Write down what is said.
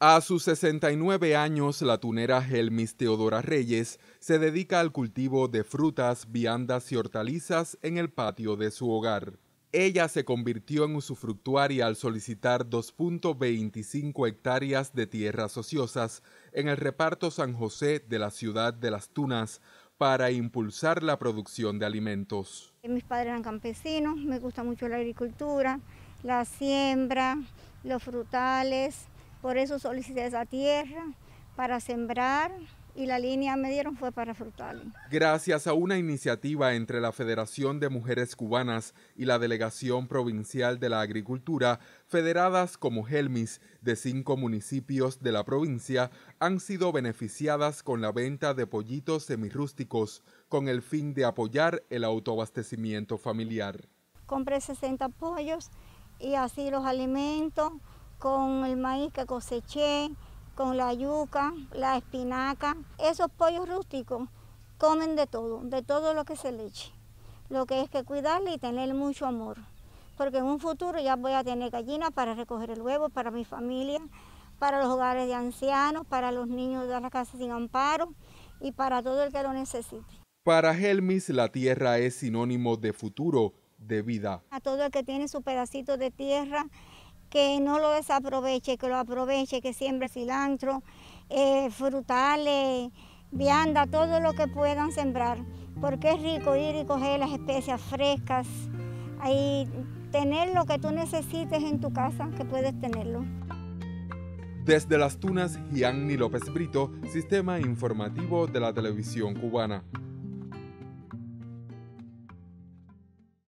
A sus 69 años, la tunera Helmis Teodora Reyes se dedica al cultivo de frutas, viandas y hortalizas en el patio de su hogar. Ella se convirtió en usufructuaria al solicitar 2.25 hectáreas de tierras ociosas en el reparto San José de la ciudad de Las Tunas para impulsar la producción de alimentos. Mis padres eran campesinos, me gusta mucho la agricultura, la siembra, los frutales, por eso solicité esa tierra para sembrar y la línea me dieron fue para frutal. Gracias a una iniciativa entre la Federación de Mujeres Cubanas y la Delegación Provincial de la Agricultura, federadas como Helmis de cinco municipios de la provincia han sido beneficiadas con la venta de pollitos semirústicos con el fin de apoyar el autoabastecimiento familiar. Compré 60 pollos y así los alimentos con el maíz que coseché, con la yuca, la espinaca. Esos pollos rústicos comen de todo, de todo lo que se le eche. Lo que es que cuidarle y tener mucho amor, porque en un futuro ya voy a tener gallinas para recoger el huevo, para mi familia, para los hogares de ancianos, para los niños de las casas sin amparo y para todo el que lo necesite. Para Helmis, la tierra es sinónimo de futuro, de vida. A todo el que tiene su pedacito de tierra que no lo desaproveche, que lo aproveche, que siembre cilantro, eh, frutales, vianda, todo lo que puedan sembrar, porque es rico ir y coger las especias frescas, y tener lo que tú necesites en tu casa, que puedes tenerlo. Desde las Tunas, Gianni López Brito, Sistema Informativo de la Televisión Cubana.